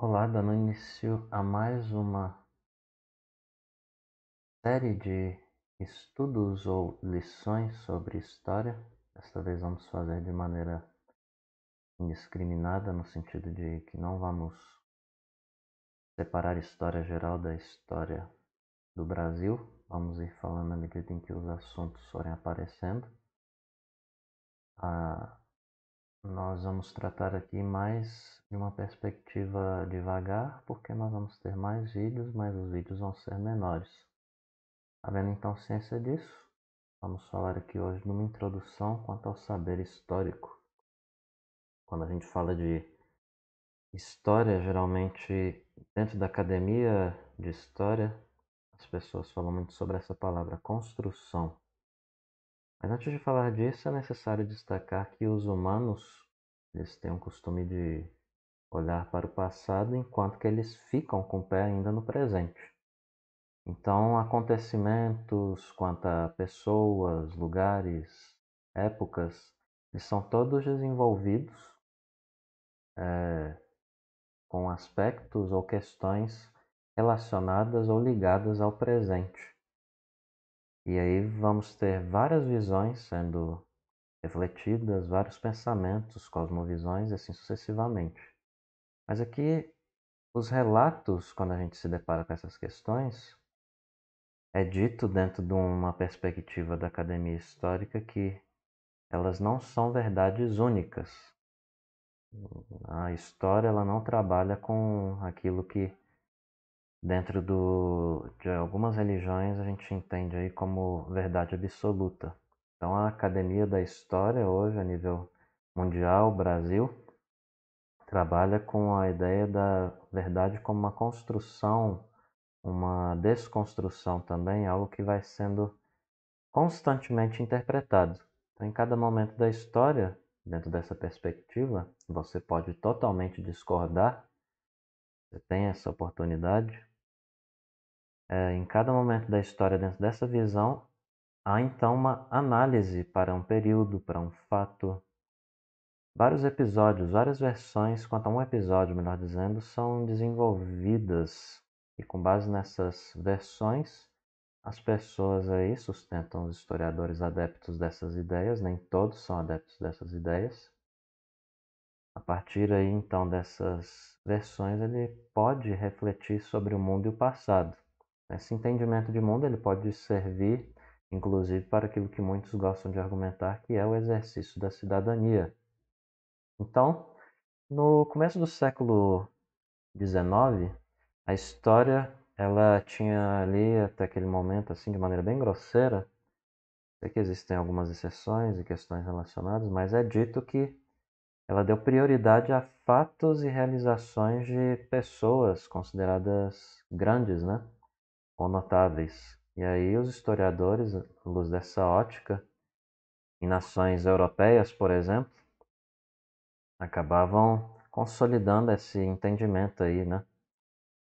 Olá, dando início a mais uma série de estudos ou lições sobre história. Desta vez vamos fazer de maneira indiscriminada, no sentido de que não vamos separar história geral da história do Brasil. Vamos ir falando à medida em que os assuntos forem aparecendo. Ah, nós vamos tratar aqui mais de uma perspectiva devagar, porque nós vamos ter mais vídeos, mas os vídeos vão ser menores. Havendo tá então ciência disso, vamos falar aqui hoje numa introdução quanto ao saber histórico. Quando a gente fala de história, geralmente dentro da academia de história, as pessoas falam muito sobre essa palavra construção. Mas antes de falar disso, é necessário destacar que os humanos eles têm um costume de olhar para o passado enquanto que eles ficam com o pé ainda no presente. Então, acontecimentos quanto a pessoas, lugares, épocas, eles são todos desenvolvidos é, com aspectos ou questões relacionadas ou ligadas ao presente. E aí vamos ter várias visões sendo refletidas, vários pensamentos, cosmovisões e assim sucessivamente. Mas aqui, os relatos, quando a gente se depara com essas questões, é dito dentro de uma perspectiva da academia histórica que elas não são verdades únicas. A história ela não trabalha com aquilo que Dentro do, de algumas religiões a gente entende aí como verdade absoluta. Então a Academia da História hoje a nível mundial, Brasil, trabalha com a ideia da verdade como uma construção, uma desconstrução também, algo que vai sendo constantemente interpretado. Então, em cada momento da história, dentro dessa perspectiva, você pode totalmente discordar, você tem essa oportunidade, é, em cada momento da história, dentro dessa visão, há então uma análise para um período, para um fato. Vários episódios, várias versões quanto a um episódio, melhor dizendo, são desenvolvidas e com base nessas versões, as pessoas aí sustentam os historiadores adeptos dessas ideias, nem todos são adeptos dessas ideias. A partir aí então dessas versões, ele pode refletir sobre o mundo e o passado. Esse entendimento de mundo ele pode servir, inclusive, para aquilo que muitos gostam de argumentar, que é o exercício da cidadania. Então, no começo do século XIX, a história ela tinha ali até aquele momento, assim, de maneira bem grosseira, sei que existem algumas exceções e questões relacionadas, mas é dito que ela deu prioridade a fatos e realizações de pessoas consideradas grandes, né? ou notáveis. E aí os historiadores, à luz dessa ótica, em nações europeias, por exemplo, acabavam consolidando esse entendimento aí, né?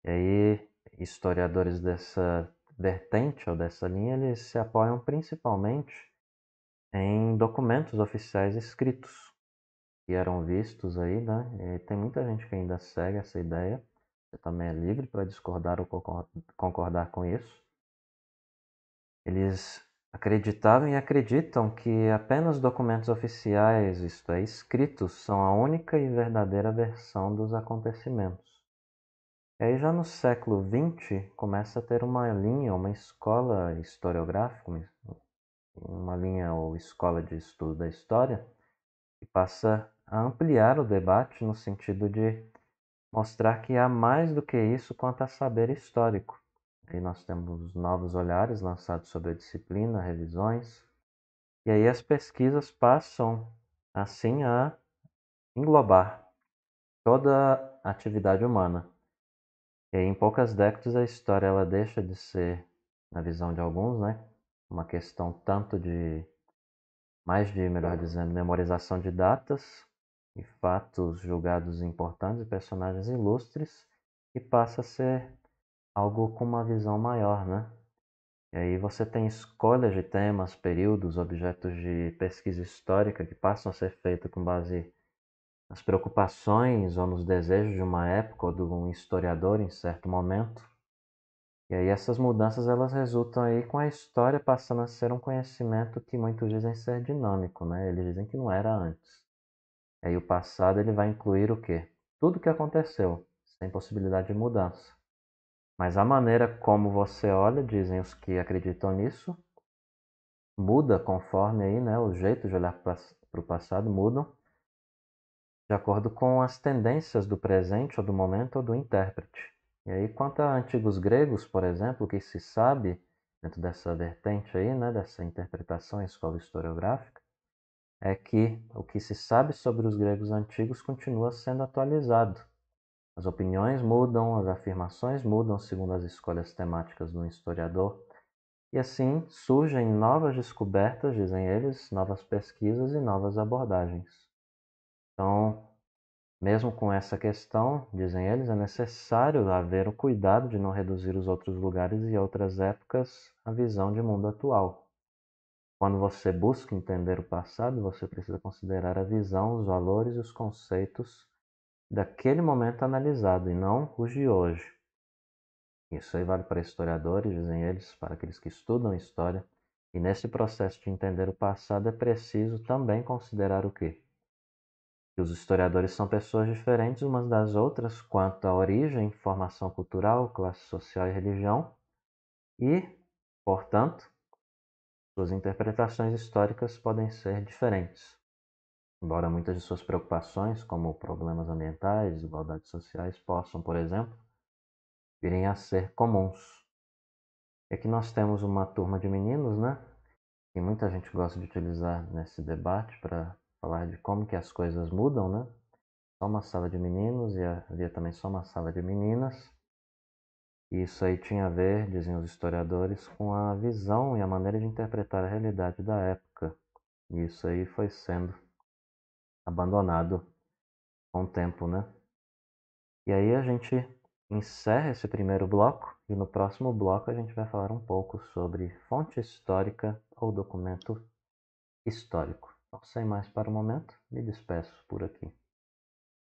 E aí historiadores dessa vertente ou dessa linha, eles se apoiam principalmente em documentos oficiais escritos que eram vistos aí, né? E tem muita gente que ainda segue essa ideia. Você também é livre para discordar ou concordar com isso. Eles acreditavam e acreditam que apenas documentos oficiais, isto é, escritos, são a única e verdadeira versão dos acontecimentos. E aí já no século XX começa a ter uma linha, uma escola historiográfica, uma linha ou escola de estudo da história, que passa a ampliar o debate no sentido de mostrar que há mais do que isso quanto a saber histórico. Aí nós temos novos olhares lançados sobre a disciplina, revisões, e aí as pesquisas passam assim a englobar toda a atividade humana. E aí, em poucas décadas a história ela deixa de ser, na visão de alguns, né, uma questão tanto de mais de, melhor dizendo, memorização de datas e fatos julgados importantes e personagens ilustres e passa a ser algo com uma visão maior, né? E aí você tem escolhas de temas, períodos, objetos de pesquisa histórica que passam a ser feitas com base nas preocupações ou nos desejos de uma época ou de um historiador em certo momento. E aí essas mudanças elas resultam aí com a história passando a ser um conhecimento que muitos dizem ser dinâmico, né? Eles dizem que não era antes. E aí o passado ele vai incluir o quê? Tudo que aconteceu, sem possibilidade de mudança. Mas a maneira como você olha, dizem os que acreditam nisso, muda conforme aí, né, o jeito de olhar para o passado muda de acordo com as tendências do presente ou do momento ou do intérprete. E aí, quanto a antigos gregos, por exemplo, que se sabe, dentro dessa vertente aí, né, dessa interpretação em escola historiográfica, é que o que se sabe sobre os gregos antigos continua sendo atualizado. As opiniões mudam, as afirmações mudam segundo as escolhas temáticas do historiador, e assim surgem novas descobertas, dizem eles, novas pesquisas e novas abordagens. Então, mesmo com essa questão, dizem eles, é necessário haver o cuidado de não reduzir os outros lugares e outras épocas à visão de mundo atual. Quando você busca entender o passado, você precisa considerar a visão, os valores e os conceitos daquele momento analisado e não os de hoje. Isso aí vale para historiadores, dizem eles, para aqueles que estudam história. E nesse processo de entender o passado é preciso também considerar o quê? Que os historiadores são pessoas diferentes umas das outras quanto à origem, formação cultural, classe social e religião. E, portanto, suas interpretações históricas podem ser diferentes, embora muitas de suas preocupações, como problemas ambientais e desigualdades sociais, possam, por exemplo, virem a ser comuns. É que nós temos uma turma de meninos, né? Que muita gente gosta de utilizar nesse debate para falar de como que as coisas mudam, né? Só uma sala de meninos e havia também só uma sala de meninas. Isso aí tinha a ver, dizem os historiadores, com a visão e a maneira de interpretar a realidade da época. E isso aí foi sendo abandonado com o tempo, né? E aí a gente encerra esse primeiro bloco e no próximo bloco a gente vai falar um pouco sobre fonte histórica ou documento histórico. Então, sem mais para o momento, me despeço por aqui.